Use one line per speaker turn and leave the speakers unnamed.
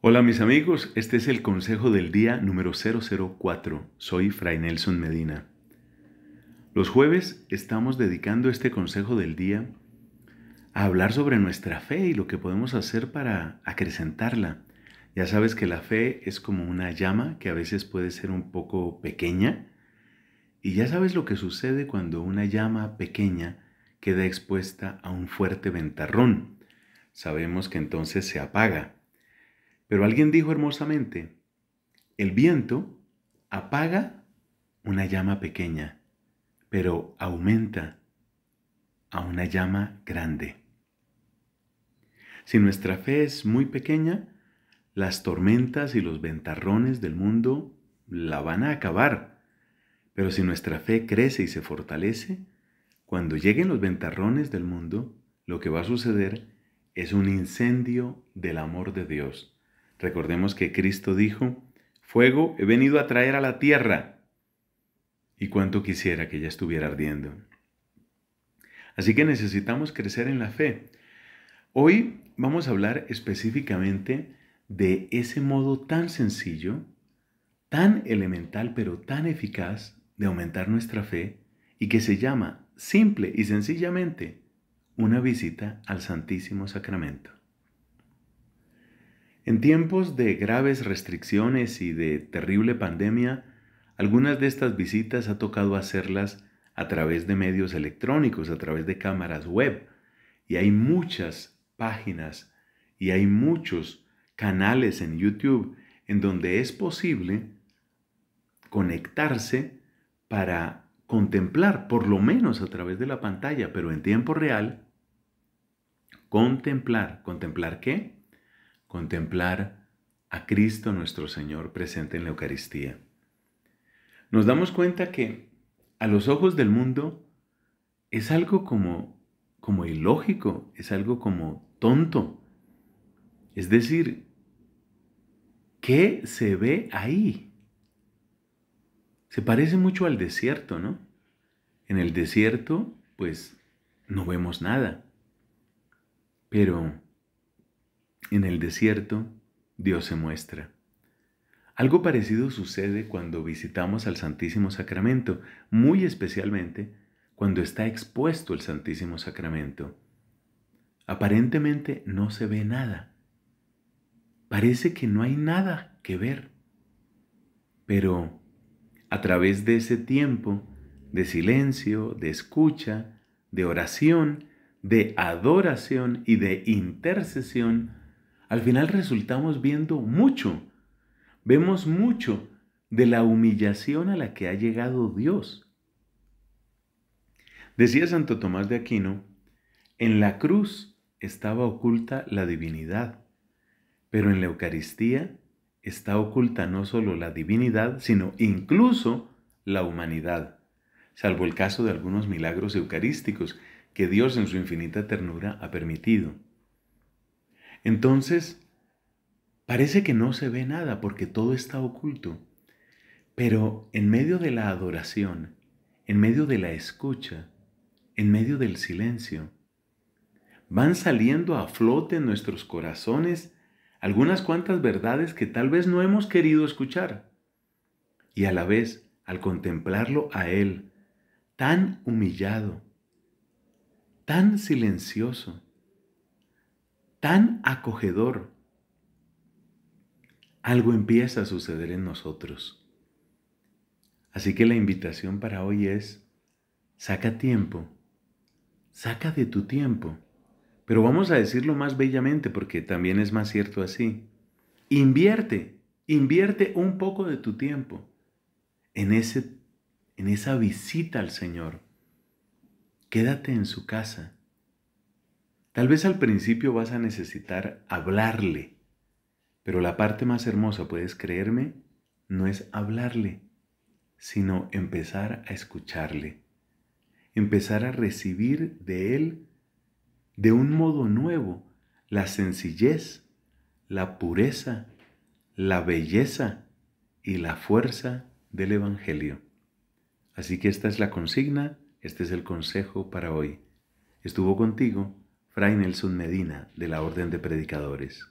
Hola mis amigos, este es el consejo del día número 004. Soy Fray Nelson Medina. Los jueves estamos dedicando este consejo del día a hablar sobre nuestra fe y lo que podemos hacer para acrecentarla. Ya sabes que la fe es como una llama que a veces puede ser un poco pequeña y ya sabes lo que sucede cuando una llama pequeña queda expuesta a un fuerte ventarrón. Sabemos que entonces se apaga pero alguien dijo hermosamente, el viento apaga una llama pequeña, pero aumenta a una llama grande. Si nuestra fe es muy pequeña, las tormentas y los ventarrones del mundo la van a acabar. Pero si nuestra fe crece y se fortalece, cuando lleguen los ventarrones del mundo, lo que va a suceder es un incendio del amor de Dios Recordemos que Cristo dijo, Fuego he venido a traer a la tierra. Y cuánto quisiera que ya estuviera ardiendo. Así que necesitamos crecer en la fe. Hoy vamos a hablar específicamente de ese modo tan sencillo, tan elemental, pero tan eficaz de aumentar nuestra fe y que se llama simple y sencillamente una visita al Santísimo Sacramento. En tiempos de graves restricciones y de terrible pandemia, algunas de estas visitas ha tocado hacerlas a través de medios electrónicos, a través de cámaras web. Y hay muchas páginas y hay muchos canales en YouTube en donde es posible conectarse para contemplar, por lo menos a través de la pantalla, pero en tiempo real, contemplar. ¿Contemplar qué? contemplar a Cristo nuestro Señor presente en la Eucaristía. Nos damos cuenta que a los ojos del mundo es algo como, como ilógico, es algo como tonto. Es decir, ¿qué se ve ahí? Se parece mucho al desierto, ¿no? En el desierto, pues no vemos nada. Pero en el desierto, Dios se muestra. Algo parecido sucede cuando visitamos al Santísimo Sacramento, muy especialmente cuando está expuesto el Santísimo Sacramento. Aparentemente no se ve nada. Parece que no hay nada que ver. Pero a través de ese tiempo de silencio, de escucha, de oración, de adoración y de intercesión, al final resultamos viendo mucho. Vemos mucho de la humillación a la que ha llegado Dios. Decía Santo Tomás de Aquino, en la cruz estaba oculta la divinidad, pero en la Eucaristía está oculta no solo la divinidad, sino incluso la humanidad, salvo el caso de algunos milagros eucarísticos que Dios en su infinita ternura ha permitido. Entonces, parece que no se ve nada porque todo está oculto. Pero en medio de la adoración, en medio de la escucha, en medio del silencio, van saliendo a flote en nuestros corazones algunas cuantas verdades que tal vez no hemos querido escuchar. Y a la vez, al contemplarlo a Él, tan humillado, tan silencioso, tan acogedor, algo empieza a suceder en nosotros. Así que la invitación para hoy es, saca tiempo, saca de tu tiempo, pero vamos a decirlo más bellamente porque también es más cierto así, invierte, invierte un poco de tu tiempo en, ese, en esa visita al Señor. Quédate en su casa Tal vez al principio vas a necesitar hablarle, pero la parte más hermosa, puedes creerme, no es hablarle, sino empezar a escucharle, empezar a recibir de él de un modo nuevo la sencillez, la pureza, la belleza y la fuerza del Evangelio. Así que esta es la consigna, este es el consejo para hoy. Estuvo contigo Fray Nelson Medina, de la Orden de Predicadores.